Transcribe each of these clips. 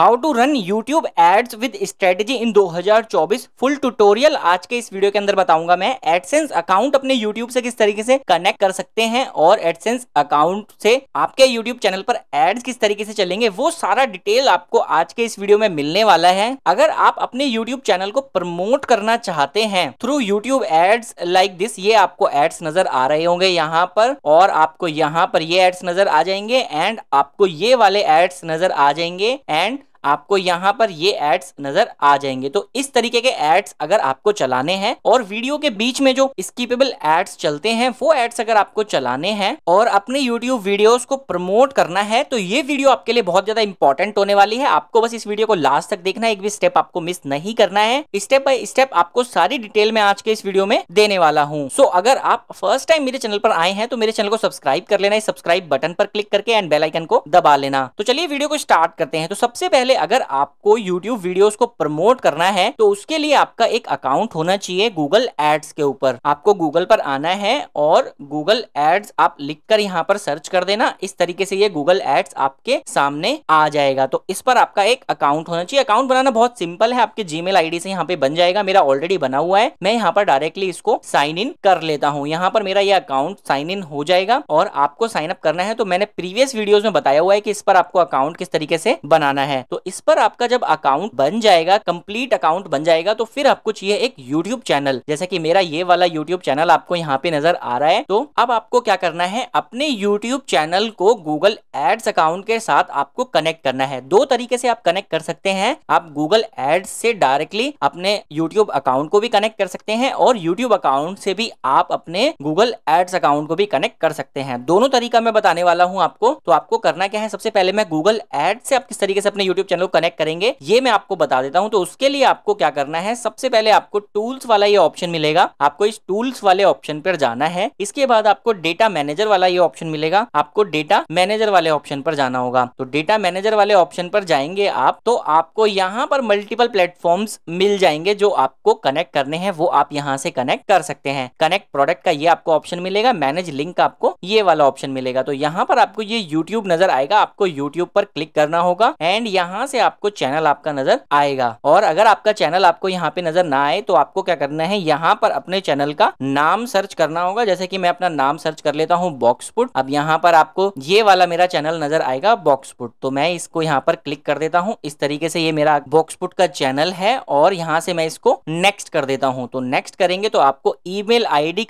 how to run YouTube ads with strategy in 2024 full tutorial आज के इस video के अंदर बताऊंगा मैं एडसेंस अकाउंट अपने यूट्यूब से किस तरीके से कनेक्ट कर सकते हैं और एडसेंस अकाउंट से आपके यूट्यूब चैनल पर एड्स किस तरीके से चलेंगे वो सारा डिटेल आपको आज के इस वीडियो में मिलने वाला है अगर आप अपने यूट्यूब चैनल को प्रमोट करना चाहते हैं through YouTube ads like this ये आपको एड्स नजर आ रहे होंगे यहाँ पर और आपको यहाँ पर ये एड्स नजर आ जाएंगे एंड आपको ये वाले एड्स नजर आ जाएंगे एंड आपको यहाँ पर ये एड्स नजर आ जाएंगे तो इस तरीके के एड्स अगर आपको चलाने हैं और वीडियो के बीच में जो स्कीपेबल एड्स चलते हैं वो एड्स अगर आपको चलाने हैं और अपने यूट्यूब वीडियोस को प्रमोट करना है तो ये वीडियो आपके लिए बहुत ज्यादा इंपॉर्टेंट होने वाली है आपको बस इस वीडियो को लास्ट तक देखना है एक भी स्टेप आपको मिस नहीं करना है स्टेप बाय स्टेप आपको सारी डिटेल में आज के इस वीडियो में देने वाला हूँ सो so, अगर आप फर्स्ट टाइम मेरे चैनल पर आए हैं तो मेरे चैनल को सब्सक्राइब कर लेना है सब्सक्राइब बटन पर क्लिक करके एंड बेलाइकन को दबा लेना तो चलिए वीडियो को स्टार्ट करते हैं तो सबसे पहले पहले अगर आपको यूट्यूब वीडियोस को प्रमोट करना है तो उसके लिए आपका एक अकाउंट होना चाहिए गूगल एड्स के ऊपर आपको गूगल पर आना है और गूगल एड्स आप लिखकर यहाँ पर सर्च कर देना इस तरीके से ये Google Ads आपके सामने आ जाएगा तो इस पर आपका एक अकाउंट होना चाहिए अकाउंट बनाना बहुत सिंपल है आपके जी मेल से यहाँ पे बन जाएगा मेरा ऑलरेडी बना हुआ है मैं यहाँ पर डायरेक्टली इसको साइन इन कर लेता हूँ यहाँ पर मेरा ये अकाउंट साइन इन हो जाएगा और आपको साइन अप करना है तो मैंने प्रीवियस वीडियोस में बताया हुआ है कि इस पर आपको अकाउंट किस तरीके से बनाना है तो इस पर आपका जब अकाउंट बन जाएगा कंप्लीट अकाउंट बन जाएगा तो फिर आपको चाहिए एक यूट्यूब चैनल जैसे कि मेरा ये वाला यूट्यूब चैनल आपको यहाँ पे नजर आ रहा है तो अब आपको क्या करना है अपने यूट्यूब चैनल को गूगल एड्स अकाउंट के साथ आपको कनेक्ट करना है दो तरीके से आप कनेक्ट कर सकते हैं आप गूगल एड्स से डायरेक्टली अपने यूट्यूब अकाउंट को भी कनेक्ट कर सकते हैं और यूट्यूब अकाउंट से भी आप अपने गूगल एड्स अकाउंट को भी कनेक्ट कर सकते हैं दोनों तरीका मैं बताने वाला हूँ आपको तो आपको करना क्या है सबसे पहले मैं गूगल एड से आप किस तरीके से अपने यूट्यूब चैनल कनेक्ट करेंगे ये मैं आपको बता देता हूँ तो उसके लिए आपको क्या करना है सबसे पहले आपको टूल्स वाला ये ऑप्शन मिलेगा आपको इस टूल्स वाले ऑप्शन पर जाना है इसके बाद आपको डेटा मैनेजर वाला ये ऑप्शन मिलेगा आपको डेटा मैनेजर वाले ऑप्शन पर जाना होगा तो डेटा मैनेजर वाले ऑप्शन पर जाएंगे आप तो आपको यहाँ पर मल्टीपल प्लेटफॉर्म मिल जाएंगे जो आपको कनेक्ट करने हैं वो आप यहाँ से कनेक्ट कर सकते हैं कनेक्ट प्रोडक्ट का ये आपको ऑप्शन मिलेगा मैनेज लिंक का आपको ये वाला ऑप्शन मिलेगा तो यहाँ पर आपको ये यूट्यूब नजर आएगा आपको यूट्यूब पर क्लिक करना होगा एंड यहाँ यहाँ से आपको चैनल आपका नजर आएगा और अगर आपका चैनल आपको यहाँ पे नजर ना आए तो आपको क्या करना है यहाँ पर अपने चैनल का नाम सर्च करना होगा जैसे कि मैं अपना नाम सर्च कर लेता हूँ बॉक्सपुट अब यहाँ पर आपको ये वाला मेरा चैनल नजर आएगा बॉक्सपुट तो मैं इसको यहाँ पर क्लिक कर देता हूँ इस तरीके से ये मेरा बॉक्सपुट का चैनल है और यहाँ से मैं इसको नेक्स्ट कर देता हूँ तो नेक्स्ट करेंगे तो आपको ई मेल आई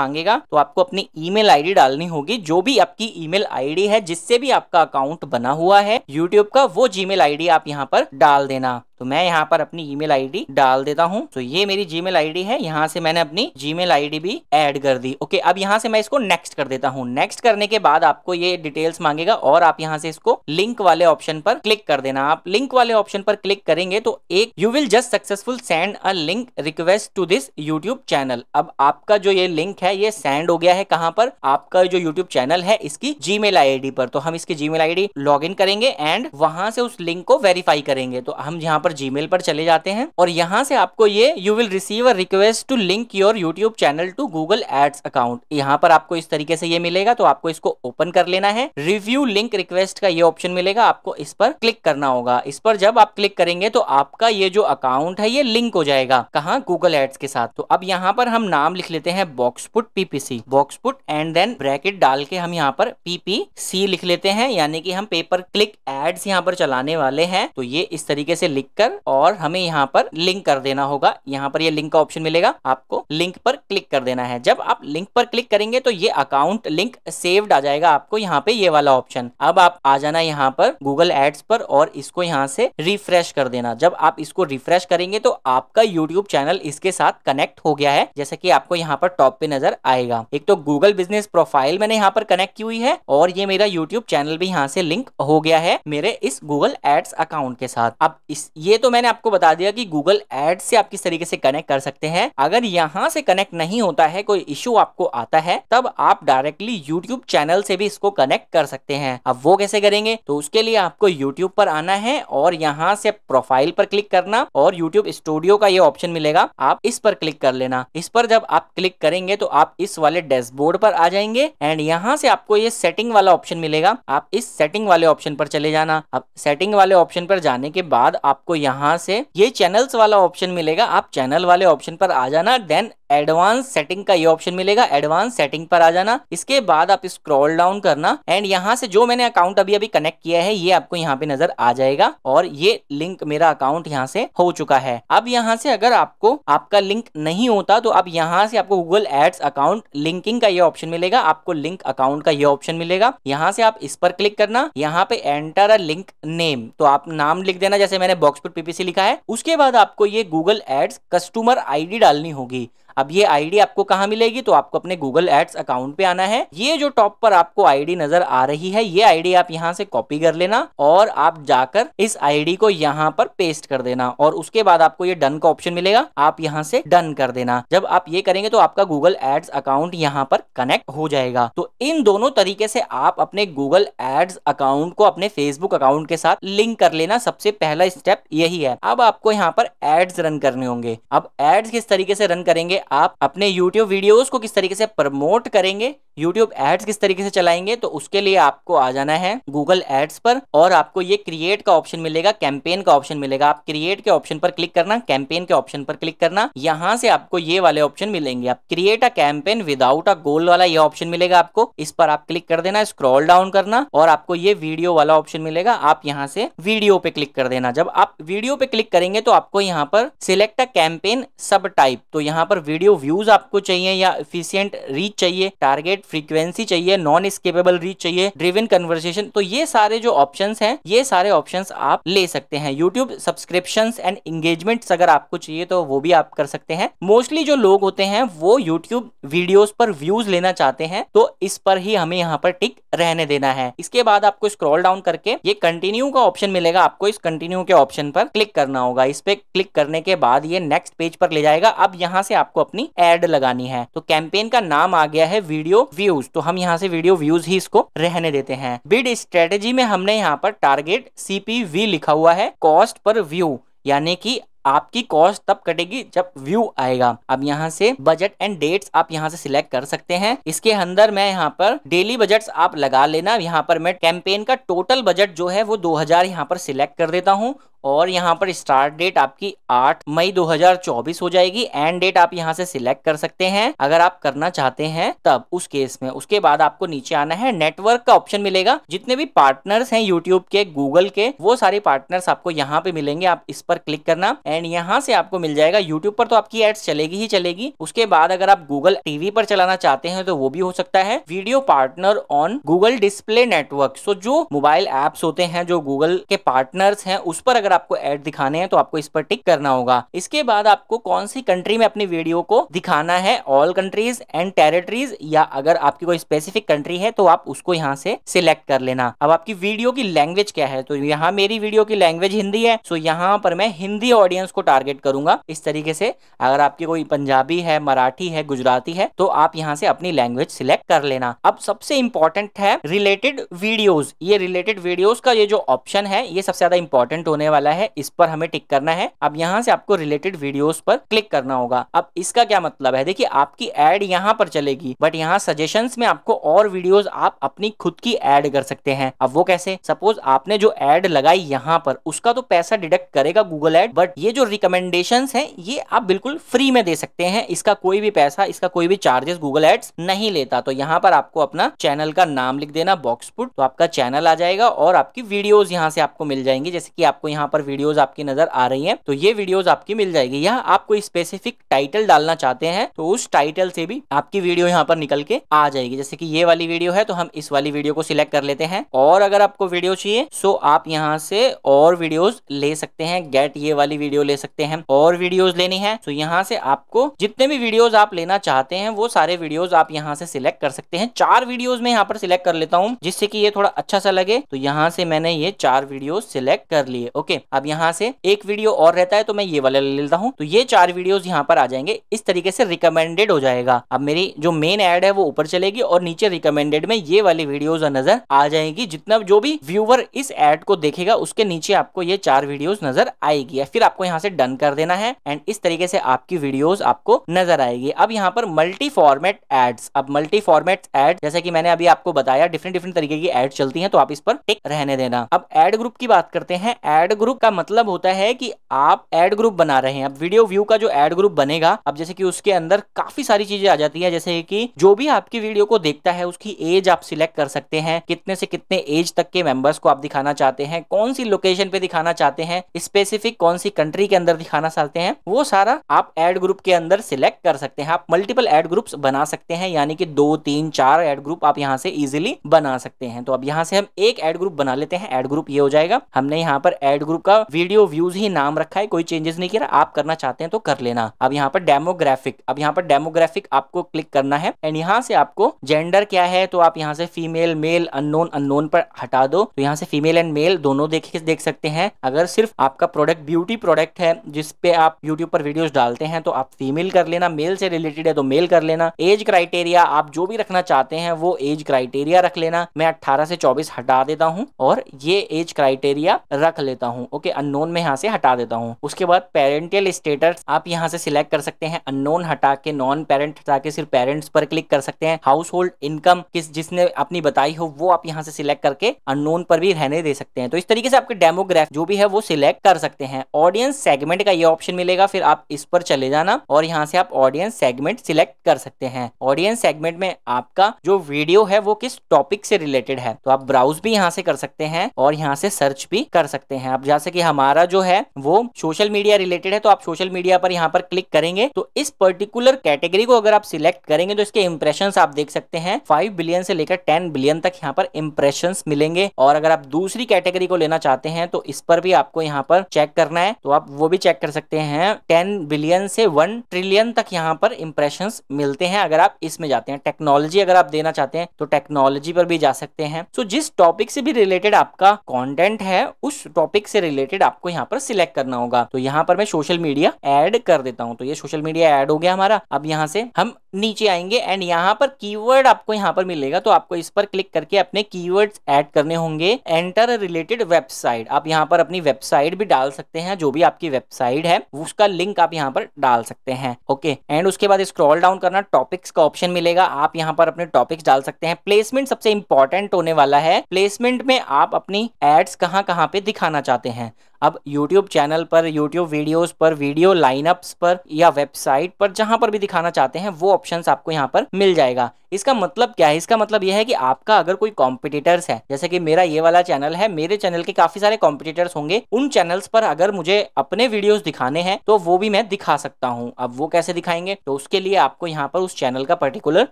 मांगेगा तो आपको अपनी ई मेल डालनी होगी जो भी आपकी ई मेल है जिससे भी आपका अकाउंट बना हुआ है यूट्यूब का वो जी ईमेल आईडी आप यहाँ पर डाल देना तो मैं यहाँ पर अपनी ईमेल आईडी डाल देता हूँ तो ये मेरी जीमेल आईडी है यहाँ से मैंने अपनी जीमेल आईडी भी ऐड कर दी ओके अब यहाँ से मैं इसको नेक्स्ट कर देता हूँ नेक्स्ट करने के बाद आपको ये डिटेल्स मांगेगा और आप यहाँ से इसको लिंक वाले ऑप्शन पर क्लिक कर देना आप लिंक वाले ऑप्शन पर क्लिक करेंगे तो एक you will just successful send a link request to this YouTube channel अब आपका जो ये लिंक है ये सेंड हो गया है कहाँ पर आपका जो यूट्यूब चैनल है इसकी जी मेल पर तो हम इसकी जी मेल लॉग इन करेंगे एंड वहां से उस लिंक को वेरीफाई करेंगे तो हम यहाँ पर जीमेल पर चले जाते हैं और यहाँ से आपको ये you will receive a request to link your YouTube channel to Google ads account यहाँ पर आपको इस तरीके से ये मिलेगा तो आपको इसको ओपन कर लेना है रिव्यू लिंक रिक्वेस्ट का ये ऑप्शन मिलेगा आपको इस पर क्लिक करना होगा इस पर जब आप क्लिक करेंगे तो आपका ये जो अकाउंट है ये लिंक हो जाएगा कहा गूगल एड्स के साथ तो अब यहाँ पर हम नाम लिख लेते हैं box put PPC box put and then bracket डाल के हम यहाँ पर पीपीसी लिख लेते हैं यानी कि हम पेपर क्लिक एड्स यहाँ पर चला चलाने वाले हैं तो ये इस तरीके से लिख कर और हमें यहाँ पर लिंक कर देना होगा यहाँ पर ये लिंक का ऑप्शन मिलेगा आपको लिंक पर क्लिक कर देना है जब आप लिंक पर क्लिक करेंगे तो ये अकाउंट लिंक सेव्ड आ जाएगा आपको यहाँ पे ये वाला ऑप्शन अब आप आ जाना यहाँ पर गूगल एड्स पर और इसको यहाँ से रिफ्रेश कर देना जब आप इसको रिफ्रेश करेंगे तो आपका यूट्यूब चैनल इसके साथ कनेक्ट हो गया है जैसा की आपको यहाँ पर टॉप पे नजर आएगा एक तो गूगल बिजनेस प्रोफाइल मैंने यहाँ पर कनेक्ट की हुई है और ये मेरा यूट्यूब चैनल भी यहाँ से लिंक हो गया है मेरे इस गूगल गूगल एड्स अकाउंट के साथ अब इस ये तो मैंने आपको बता दिया कि गूगल एड से आप किस तरीके से कनेक्ट कर सकते हैं अगर यहाँ से कनेक्ट नहीं होता है कोई इश्यू आपको आता है तब आप डायरेक्टली यूट्यूब चैनल से भी इसको कनेक्ट कर सकते हैं अब वो कैसे करेंगे तो उसके लिए आपको यूट्यूब पर आना है और यहाँ से प्रोफाइल पर क्लिक करना और यूट्यूब स्टूडियो का ये ऑप्शन मिलेगा आप इस पर क्लिक कर लेना इस पर जब आप क्लिक करेंगे तो आप इस वाले डैशबोर्ड पर आ जाएंगे एंड यहाँ से आपको ये सेटिंग वाला ऑप्शन मिलेगा आप इस सेटिंग वाले ऑप्शन पर चले जाना अब सेटिंग सेटिंग वाले ऑप्शन पर जाने के बाद आपको यहाँ से ये चैनल्स वाला ऑप्शन मिलेगा आप चैनल वाले ऑप्शन पर आ जाना देन एडवांस सेटिंग का ये ऑप्शन मिलेगा एडवांस सेटिंग पर आ जाना इसके बाद आप स्क्रॉल डाउन करना एंड यहाँ से जो मैंने अकाउंट अभी अभी कनेक्ट किया है ये आपको यहाँ पे नजर आ जाएगा और ये लिंक मेरा अकाउंट यहाँ से हो चुका है अब यहाँ से अगर आपको आपका लिंक नहीं होता तो अब यहाँ से आपको गूगल एड्स अकाउंट लिंकिंग का ये ऑप्शन मिलेगा आपको लिंक अकाउंट का ये ऑप्शन मिलेगा यहाँ से आप इस पर क्लिक करना यहाँ पे एंटर अ लिंक नेम तो आप नाम लिख देना जैसे मैंने पर पीपीसी लिखा है उसके बाद आपको ये गूगल एड्स कस्टमर आई डालनी होगी अब ये आईडी आपको कहाँ मिलेगी तो आपको अपने गूगल एड्स अकाउंट पे आना है ये जो टॉप पर आपको आईडी नजर आ रही है ये आईडी आप यहाँ से कॉपी कर लेना और आप जाकर इस आईडी को यहाँ पर पेस्ट कर देना और उसके बाद आपको ये डन का ऑप्शन मिलेगा आप यहाँ से डन कर देना जब आप ये करेंगे तो आपका गूगल एड्स अकाउंट यहाँ पर कनेक्ट हो जाएगा तो इन दोनों तरीके से आप अपने गूगल एड्स अकाउंट को अपने फेसबुक अकाउंट के साथ लिंक कर लेना सबसे पहला स्टेप यही है अब आपको यहाँ पर एड्स रन करने होंगे अब एड्स किस तरीके से रन करेंगे आप अपने YouTube वीडियोस को किस तरीके से प्रमोट करेंगे YouTube एड्स किस तरीके से चलाएंगे तो उसके लिए आपको आ जाना है Google एड्स पर और आपको ये क्रिएट का ऑप्शन मिलेगा कैंपेन का ऑप्शन मिलेगा आप क्रिएट के ऑप्शन पर क्लिक करना कैंपेन के ऑप्शन पर क्लिक करना यहाँ से आपको ये वाले ऑप्शन मिलेंगे आप create a campaign without a goal वाला ये ऑप्शन मिलेगा आपको इस पर आप क्लिक कर देना स्क्रॉल डाउन करना और आपको ये वीडियो वाला ऑप्शन मिलेगा आप यहाँ से वीडियो पे क्लिक कर देना जब आप वीडियो पे क्लिक करेंगे तो आपको यहाँ पर select a campaign subtype तो यहाँ पर वीडियो वीडियो व्यूज आपको चाहिए या इफिशियंट रीच चाहिए टारगेट फ्रीक्वेंसी चाहिए नॉन स्केपेबल रीच चाहिए ड्रिवन कन्वर्सेशन तो ये सारे जो ऑप्शन है ये सारे ऑप्शन आप ले सकते हैं यूट्यूब सब्सक्रिप्शन एंड इंगेजमेंट अगर आपको चाहिए तो वो भी आप कर सकते हैं मोस्टली जो लोग होते हैं वो यूट्यूब वीडियोज पर व्यूज लेना चाहते हैं तो इस पर ही हमें यहाँ पर टिक रहने देना है इसके बाद आपको स्क्रॉल डाउन करके ये कंटिन्यू का ऑप्शन मिलेगा आपको इस कंटिन्यू के ऑप्शन पर क्लिक करना होगा इस पे क्लिक करने के बाद ये नेक्स्ट पेज पर ले जाएगा अब यहाँ से आपको अपनी एड लगानी है तो कैंपेन का नाम आ गया है वीडियो व्यूज तो हम यहाँ से वीडियो व्यूज ही इसको रहने देते हैं बिड स्ट्रेटेजी में हमने यहाँ पर टारगेट सी लिखा हुआ है कॉस्ट पर व्यू यानी कि आपकी कॉस्ट तब कटेगी जब व्यू आएगा अब यहाँ से बजट एंड डेट्स आप यहाँ से सिलेक्ट कर सकते हैं इसके अंदर मैं यहाँ पर डेली बजट्स आप लगा लेना यहाँ पर मैं कैंपेन का टोटल बजट जो है वो 2000 हजार यहाँ पर सिलेक्ट कर देता हूँ और यहाँ पर स्टार्ट डेट आपकी 8 मई 2024 हो जाएगी एंड डेट आप यहाँ से सिलेक्ट कर सकते हैं अगर आप करना चाहते हैं तब उस केस में उसके बाद आपको नीचे आना है नेटवर्क का ऑप्शन मिलेगा जितने भी पार्टनर्स हैं यूट्यूब के गूगल के वो सारे पार्टनर्स आपको यहाँ पे मिलेंगे आप इस पर क्लिक करना एंड यहाँ से आपको मिल जाएगा यूट्यूब पर तो आपकी एड्स चलेगी ही चलेगी उसके बाद अगर आप गूगल टीवी पर चलाना चाहते हैं तो वो भी हो सकता है video partner on Google display network so जो मोबाइल एप्स होते हैं जो गूगल के पार्टनर्स हैं उस पर अगर आपको एड दिखाने हैं तो आपको इस पर टिक करना होगा इसके बाद आपको कौन सी कंट्री में अपनी वीडियो को दिखाना है ऑल कंट्रीज एंड टेरिटरीज या अगर आपकी कोई स्पेसिफिक कंट्री है तो आप उसको यहाँ से सिलेक्ट कर लेना अब आपकी वीडियो की लैंग्वेज क्या है तो यहाँ मेरी वीडियो की लैंग्वेज हिंदी है सो यहाँ पर मैं हिंदी ऑडियंस को टारगेट करूंगा इस तरीके से अगर आपकी कोई पंजाबी है मराठी है गुजराती है तो आप यहाँ से अपनी लैंग्वेज सिलेक्ट कर लेना अब सबसे इंपॉर्टेंट है रिलेटेड वीडियोज ये रिलेटेड वीडियोज का ये जो ऑप्शन है ये सबसे ज्यादा इंपॉर्टेंट होने वाला वाला है इस पर हमें टिक करना है अब यहाँ से आपको रिलेटेड वीडियोस पर क्लिक करना होगा अब इसका क्या मतलब है देखिए आपकी एड यहाँ पर चलेगी बट यहाँ सजेशन में आपको और वीडियोस आप अपनी खुद की एड कर सकते हैं अब वो कैसे सपोज आपने जो एड लगाई यहाँ पर उसका तो पैसा डिडक्ट करेगा गूगल एड बट ये जो रिकमेंडेशन है ये आप बिल्कुल फ्री में दे सकते हैं इसका कोई भी पैसा इसका कोई भी चार्जेस गूगल एड्स नहीं लेता तो यहाँ पर आपको अपना चैनल का नाम लिख देना बॉक्सपुट तो आपका चैनल आ जाएगा और आपकी वीडियोज यहाँ से आपको मिल जाएंगी जैसे कि आपको यहाँ यहाँ पर वीडियोज आपकी नजर आ रही है तो ये वीडियोज आपकी मिल जाएगी यहाँ आप कोई स्पेसिफिक टाइटल डालना चाहते हैं तो उस टाइटल से भी आपकी वीडियो यहाँ पर निकल के आ जाएगी जैसे की ये वाली वीडियो है तो हम इस वाली वीडियो को सिलेक्ट कर लेते हैं और अगर आपको वीडियो चाहिए सो आप यहाँ से और वीडियोज ले सकते हैं गेट ये वाली वीडियो ले सकते हैं और वीडियोज लेनी है तो यहाँ से आपको जितने भी वीडियोज आप लेना चाहते हैं वो सारे वीडियोज आप यहाँ से सिलेक्ट कर सकते हैं चार वीडियोज में यहाँ पर सिलेक्ट कर लेता हूँ जिससे कि ये थोड़ा अच्छा सा लगे तो यहाँ से मैंने ये चार वीडियो सिलेक्ट कर लिए ओके है अब यहाँ से एक वीडियो और रहता है तो मैं ये वाला ले लेता हूँ तो ये चार वीडियो यहाँ पर आ जाएंगे इस तरीके से रिकमेंडेड हो जाएगा अब मेरी जो मेन एड है वो ऊपर चलेगी और नीचे रिकमेंडेड में ये वाली वीडियो नजर आ जाएगी जितना जो भी व्यूवर इस एड को देखेगा उसके नीचे आपको ये चार वीडियो नजर आएगी फिर आपको यहाँ से डन कर देना है एंड इस तरीके से आपकी वीडियो आपको नजर आएगी अब यहाँ पर मल्टी फॉर्मेट एड्स अब मल्टी फॉर्मेट एड जैसे कि मैंने अभी आपको बताया डिफरेंट डिफरेंट तरीके की एड चलती हैं तो आप इस पर टिक रहने देना अब एड ग्रुप की बात करते हैं एड ग्रुप ग्रुप का मतलब होता है कि आप एड ग्रुप बना रहे हैं अब वीडियो व्यू का जो एड ग्रुप बनेगा अब जैसे कि उसके अंदर काफी सारी चीजें आ जाती है जैसे कि जो भी आपकी वीडियो को देखता है उसकी एज आप सिलेक्ट कर सकते हैं कितने से कितने एज तक के मेंबर्स को आप दिखाना चाहते हैं कौन सी लोकेशन पे दिखाना चाहते हैं स्पेसिफिक कौन सी कंट्री के अंदर दिखाना चाहते हैं वो सारा आप एड ग्रुप के अंदर सिलेक्ट कर सकते हैं आप मल्टीपल एड ग्रुप बना सकते हैं यानी कि दो तीन चार एड ग्रुप आप यहाँ से इजिली बना सकते हैं तो अब यहाँ से हम एक एड ग्रुप बना लेते हैं एड ग्रुप ये हो जाएगा हमने यहाँ पर एड ग्रुप यूट्यूब का वीडियो व्यूज ही नाम रखा है कोई चेंजेस नहीं किया आप करना चाहते हैं तो कर लेना अब यहाँ पर डेमोग्राफिक अब यहाँ पर डेमोग्राफिक आपको क्लिक करना है एंड यहाँ से आपको जेंडर क्या है तो आप यहाँ से फीमेल मेल अनोन अनोन पर हटा दो तो यहाँ से फीमेल एंड मेल दोनों देख देख सकते हैं अगर सिर्फ आपका प्रोडक्ट ब्यूटी प्रोडक्ट है जिसपे आप यूट्यूब पर वीडियो डालते हैं तो आप फीमेल कर लेना मेल से रिलेटेड है तो मेल कर लेना एज क्राइटेरिया आप जो भी रखना चाहते हैं वो एज क्राइटेरिया रख लेना मैं अट्ठारह से चौबीस हटा देता हूँ और ये एज क्राइटेरिया रख लेता हूँ हूँ ओके अननोन में यहाँ से हटा देता हूँ उसके बाद पेरेंटियल स्टेटस आप यहाँ से सिलेक्ट कर सकते हैं अननोन हटा के नॉन पेरेंट हटा के सिर्फ पेरेंट्स पर क्लिक कर सकते हैं हाउस होल्ड इनकम किस जिसने अपनी बताई हो वो आप यहाँ से सिलेक्ट करके अननोन पर भी रहने दे सकते हैं तो इस तरीके से आपके डेमोग्राफ जो भी है वो सिलेक्ट कर सकते हैं ऑडियंस सेगमेंट का ये ऑप्शन मिलेगा फिर आप इस पर चले जाना और यहाँ से आप ऑडियंस सेगमेंट सिलेक्ट कर सकते हैं ऑडियंस सेगमेंट में आपका जो वीडियो है वो किस टॉपिक से रिलेटेड है तो आप ब्राउज भी यहाँ से कर सकते हैं और यहाँ से सर्च भी कर सकते हैं आप जा सके हमारा जो है वो सोशल मीडिया रिलेटेड है तो आप सोशल मीडिया पर यहाँ पर क्लिक करेंगे तो इस पर्टिकुलर कैटेगरी को अगर आप सिलेक्ट करेंगे तो इसके इम्प्रेशन आप देख सकते हैं फाइव बिलियन से लेकर टेन बिलियन तक यहाँ पर इम्प्रेशन मिलेंगे और अगर आप दूसरी कैटेगरी को लेना चाहते हैं तो इस पर भी आपको यहाँ पर चेक करना है तो आप वो भी चेक कर सकते हैं टेन बिलियन से वन ट्रिलियन तक यहाँ पर इम्प्रेशन मिलते हैं अगर आप इसमें जाते हैं टेक्नोलॉजी अगर आप देना चाहते हैं तो टेक्नोलॉजी पर भी जा सकते हैं तो जिस टॉपिक से भी रिलेटेड आपका कॉन्टेंट है उस टॉपिक से रिलेटेड आपको यहाँ पर सिलेक्ट करना होगा तो यहाँ पर मैं सोशल मीडिया एड कर देता हूँ तो ये सोशल मीडिया एड हो गया हमारा अब यहाँ से हम नीचे आएंगे एंड यहाँ पर कीवर्ड आपको यहाँ पर मिलेगा तो आपको इस पर क्लिक करके अपने कीवर्ड्स ऐड करने होंगे एंटर रिलेटेड वेबसाइट आप यहाँ पर अपनी वेबसाइट भी डाल सकते हैं जो भी आपकी वेबसाइट है उसका लिंक आप यहाँ पर डाल सकते हैं ओके एंड उसके बाद स्क्रॉल डाउन करना टॉपिक्स का ऑप्शन मिलेगा आप यहाँ पर अपने टॉपिक्स डाल सकते हैं प्लेसमेंट सबसे इंपॉर्टेंट होने वाला है प्लेसमेंट में आप अपनी एड्स कहाँ कहाँ पे दिखाना चाहते हैं हैं अब YouTube चैनल पर YouTube वीडियोस पर वीडियो लाइनअप्स पर या वेबसाइट पर जहां पर भी दिखाना चाहते हैं वो ऑप्शन आपको यहाँ पर मिल जाएगा इसका मतलब क्या है इसका मतलब यह है कि आपका अगर कोई कॉम्पिटिटर्स है जैसे कि मेरा ये वाला चैनल है मेरे चैनल के काफी सारे कॉम्पिटिटर्स होंगे उन चैनल्स पर अगर मुझे अपने वीडियोस दिखाने हैं तो वो भी मैं दिखा सकता हूँ अब वो कैसे दिखाएंगे तो उसके लिए आपको यहाँ पर उस चैनल का पर्टिकुलर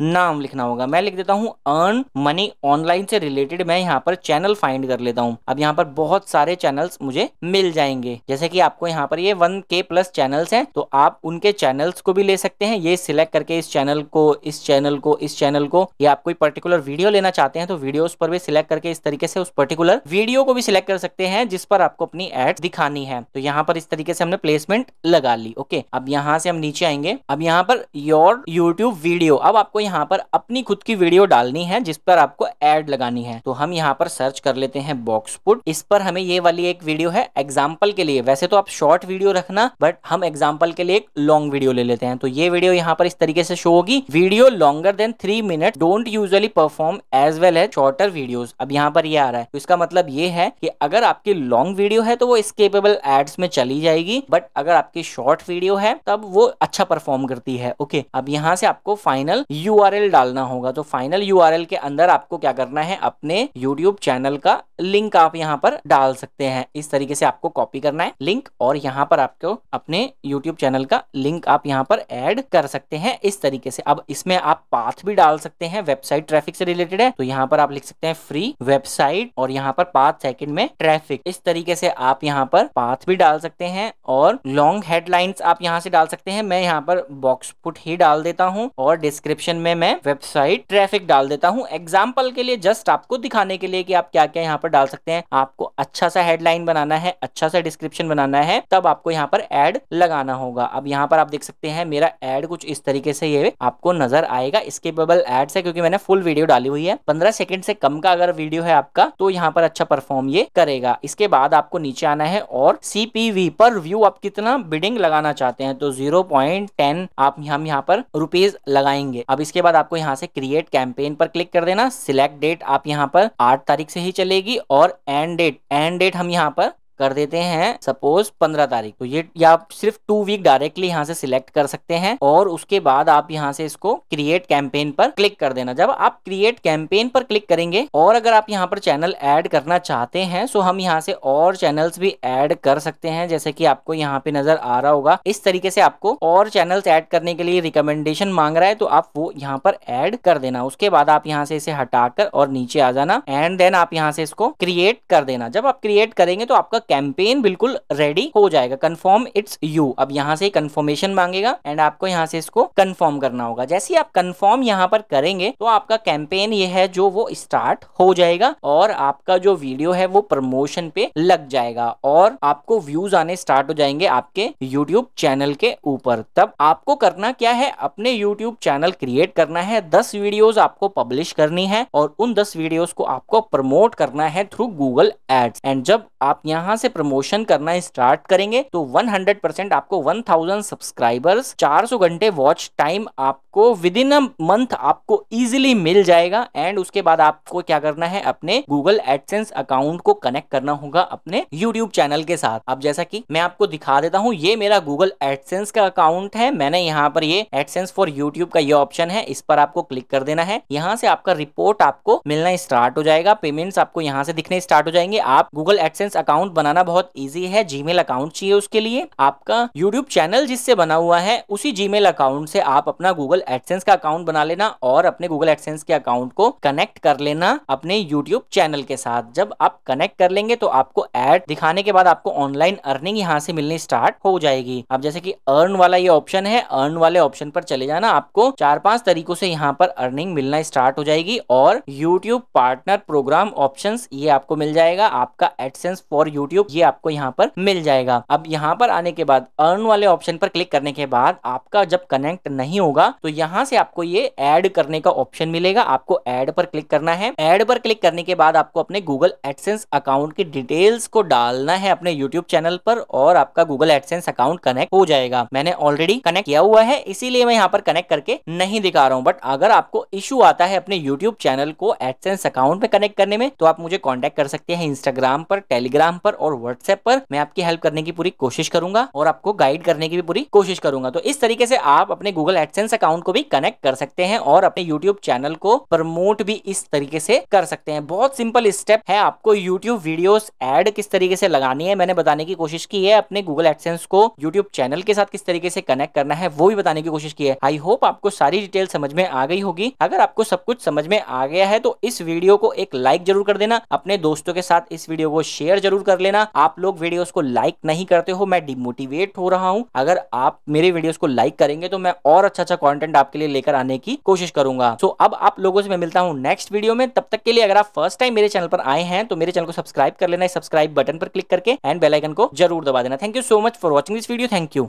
नाम लिखना होगा मैं लिख देता हूँ अर्न मनी ऑनलाइन से रिलेटेड मैं यहाँ पर चैनल फाइंड कर लेता हूँ अब यहाँ पर बहुत सारे चैनल्स मुझे मिल जाएंगे जैसे कि आपको यहाँ पर ये वन के प्लस चैनल्स हैं तो आप उनके चैनल्स को भी ले सकते हैं ये सिलेक्ट करके इस चैनल को इस चैनल को इस चैनल को या आप कोई पर्टिकुलर वीडियो लेना चाहते हैं तो वीडियोस पर भी सिलेक्ट करके इस तरीके से उस पर्टिकुलर वीडियो को भी सिलेक्ट कर सकते हैं जिस पर आपको अपनी एड दिखानी है तो यहाँ पर इस तरीके से हमने प्लेसमेंट लगा ली ओके अब यहाँ से हम नीचे आएंगे अब यहाँ पर योर यूट्यूब वीडियो अब आपको यहाँ पर अपनी खुद की वीडियो डालनी है जिस पर आपको एड लगानी है तो हम यहाँ पर सर्च कर लेते हैं बॉक्सपुट इस पर हमें ये वाली एक वीडियो है एग्जाम्पल के लिए वैसे तो आप शॉर्ट वीडियो रखना बट हम एग्जाम्पल के लिए एक लॉन्ग वीडियो ले लेते हैं तो ये वीडियो यहाँ पर इस तरीके से शो होगी video longer than three minute don't usually perform as well as shorter video अब यहाँ पर ये आ रहा है तो इसका मतलब ये है कि अगर आपकी लॉन्ग वीडियो है तो वो स्केपेबल एड्स में चली जाएगी बट अगर आपकी शॉर्ट वीडियो है तब वो अच्छा परफॉर्म करती है ओके अब यहाँ से आपको फाइनल यू डालना होगा तो फाइनल यू के अंदर आपको क्या करना है अपने यूट्यूब चैनल का लिंक आप यहाँ पर डाल सकते हैं इस तरीके से आपको कॉपी करना है लिंक और यहाँ पर आपको अपने यूट्यूब चैनल का लिंक आप यहाँ पर एड कर सकते हैं इस तरीके से अब इसमें आप पाथ भी डाल सकते हैं वेबसाइट ट्रैफिक से रिलेटेड है तो यहाँ पर आप लिख सकते हैं फ्री वेबसाइट और यहाँ पर पाथ सेकंड में ट्रैफिक इस तरीके से आप यहाँ पर पाथ भी डाल सकते हैं और लॉन्ग हेडलाइंस आप यहाँ से डाल सकते हैं मैं यहाँ पर बॉक्स फुट ही डाल देता हूँ और डिस्क्रिप्शन में मैं वेबसाइट ट्रैफिक डाल देता हूँ एग्जाम्पल के लिए जस्ट आपको दिखाने के लिए कि आप क्या क्या यहाँ पर डाल सकते हैं आपको अच्छा सा हेडलाइन बनाना है अच्छा सा डिस्क्रिप्शन बनाना है तब आपको यहाँ पर एड लगाना होगा अब यहाँ पर आप देख सकते हैं मेरा एड कुछ इस तरीके से ये आपको नजर आएगा स्केपेबल एड से क्योंकि मैंने फुल वीडियो डाली हुई है पंद्रह सेकंड से कम का अगर वीडियो है आपका तो यहाँ पर अच्छा परफॉर्म ये करेगा इसके बाद आपको नीचे आना है और सीपीवी पर व्यू आप कितना बिडिंग लगाना चाहते हैं तो जीरो पॉइंट टेन आप हम यहाँ पर रुपीज लगाएंगे अब इसके बाद आपको यहाँ से क्रिएट कैंपेन पर क्लिक कर देना सिलेक्ट डेट आप यहाँ पर आठ तारीख से ही चलेगी और एंड डेट एंड डेट हम यहाँ पर कर देते हैं सपोज पंद्रह तारीख तो ये या आप सिर्फ टू वीक डायरेक्टली यहाँ से सिलेक्ट कर सकते हैं और उसके बाद आप यहाँ से इसको क्रिएट कैंपेन पर क्लिक कर देना जब आप क्रिएट कैंपेन पर क्लिक करेंगे और अगर आप यहाँ पर चैनल ऐड करना चाहते हैं सो हम यहाँ से और चैनल्स भी ऐड कर सकते हैं जैसे कि आपको यहाँ पे नजर आ रहा होगा इस तरीके से आपको और चैनल्स ऐड करने के लिए रिकमेंडेशन मांग रहा है तो आप वो यहाँ पर ऐड कर देना उसके बाद आप यहाँ से इसे हटाकर और नीचे आ जाना एंड देन आप यहाँ से इसको क्रिएट कर देना जब आप क्रिएट करेंगे तो आपका कैंपेन बिल्कुल रेडी हो जाएगा कन्फर्म इट्स यू अब यहाँ से कंफर्मेशन मांगेगा एंड आपको यहाँ से इसको कंफर्म करना होगा जैसे ही आप कंफर्म यहाँ पर करेंगे तो आपका कैंपेन ये है जो वो स्टार्ट हो जाएगा और आपका जो वीडियो है वो प्रमोशन पे लग जाएगा और आपको व्यूज आने स्टार्ट हो जाएंगे आपके यूट्यूब चैनल के ऊपर तब आपको करना क्या है अपने यूट्यूब चैनल क्रिएट करना है दस वीडियोज आपको पब्लिश करनी है और उन दस वीडियोज को आपको प्रमोट करना है थ्रू गूगल एड्स एंड जब आप यहाँ यहाँ से प्रमोशन करना स्टार्ट करेंगे तो 100% आपको 1000 सब्सक्राइबर्स 400 घंटे वॉच टाइम आपको विद इन अ मंथ आपको इजिली मिल जाएगा एंड उसके बाद आपको क्या करना है अपने गूगल एडसेंस अकाउंट को कनेक्ट करना होगा अपने यूट्यूब चैनल के साथ अब जैसा की मैं आपको दिखा देता हूँ ये मेरा गूगल एडसेंस का अकाउंट है मैंने यहाँ पर ये एडसेंस फॉर यूट्यूब का ये ऑप्शन है इस पर आपको क्लिक कर देना है यहाँ से आपका रिपोर्ट आपको मिलना स्टार्ट हो जाएगा पेमेंट्स आपको यहाँ से दिखने स्टार्ट हो जाएंगे आप गूगल एडसेंस अकाउंट बना बनाना बहुत ईजी है जीमेल अकाउंट चाहिए उसके लिए आपका यूट्यूब चैनल जिससे बना हुआ है उसी जीमेल अकाउंट से आप अपना गूगल एडसेंस का अकाउंट बना लेना और अपने गूगल एडसेंस के अकाउंट को कनेक्ट कर लेना अपने यूट्यूब चैनल के साथ जब आप कनेक्ट कर लेंगे तो आपको एड दिखाने के बाद आपको ऑनलाइन अर्निंग यहाँ से मिलनी स्टार्ट हो जाएगी अब जैसे की अर्न वाला ये ऑप्शन है अर्न वाले ऑप्शन पर चले जाना आपको चार पांच तरीकों से यहाँ पर अर्निंग मिलना स्टार्ट हो जाएगी और यूट्यूब पार्टनर प्रोग्राम ऑप्शन ये आपको मिल जाएगा आपका एडसेंस फॉर यूट्यूब यूट्यूब ये आपको यहाँ पर मिल जाएगा अब यहाँ पर आने के बाद अर्न वाले ऑप्शन पर क्लिक करने के बाद आपका जब कनेक्ट नहीं होगा तो यहाँ से आपको ये एड करने का ऑप्शन मिलेगा आपको एड पर क्लिक करना है एड पर क्लिक करने के बाद आपको अपने गूगल एडसेंस अकाउंट की डिटेल्स को डालना है अपने यूट्यूब चैनल पर और आपका गूगल एडसेंस अकाउंट कनेक्ट हो जाएगा मैंने ऑलरेडी कनेक्ट किया हुआ है इसीलिए मैं यहाँ पर कनेक्ट करके नहीं दिखा रहा हूँ बट अगर आपको इश्यू आता है अपने यूट्यूब चैनल को एडसेंस अकाउंट में कनेक्ट करने में तो आप मुझे कॉन्टेक्ट कर सकते हैं इंस्टाग्राम पर टेलीग्राम पर और व्हाट्सएप पर मैं आपकी हेल्प करने की पूरी कोशिश करूंगा और आपको गाइड करने की भी पूरी कोशिश करूंगा तो इस तरीके से आप अपने गूगल एडसेंस अकाउंट को भी कनेक्ट कर सकते हैं और अपने यूट्यूब चैनल को प्रमोट भी इस तरीके से कर सकते हैं बहुत सिंपल स्टेप है आपको यूट्यूब वीडियो एड किस तरीके से लगानी है मैंने बताने की कोशिश की है अपने गूगल एडसेंस को यूट्यूब चैनल के साथ किस तरीके से कनेक्ट करना है वो भी बताने की कोशिश की है आई होप आपको सारी डिटेल समझ में आ गई होगी अगर आपको सब कुछ समझ में आ गया है तो इस वीडियो को एक लाइक जरूर कर देना अपने दोस्तों के साथ इस वीडियो को शेयर जरूर कर ले लेना आप लोग वीडियोस को लाइक नहीं करते हो मैं डिमोटिवेट हो रहा हूं अगर आप मेरे वीडियोस को लाइक करेंगे तो मैं और अच्छा अच्छा कॉन्टेंट आपके लिए लेकर आने की कोशिश करूंगा तो so, अब आप लोगों से मैं मिलता हूं नेक्स्ट वीडियो में तब तक के लिए अगर आप फर्स्ट टाइम मेरे चैनल पर आए हैं तो मेरे चैनल को सब्सक्राइब कर लेना सब्सक्राइब बटन पर क्लिक करके एंड बेलाइकन को जरूर दबा देना thank you so much for watching this video thank you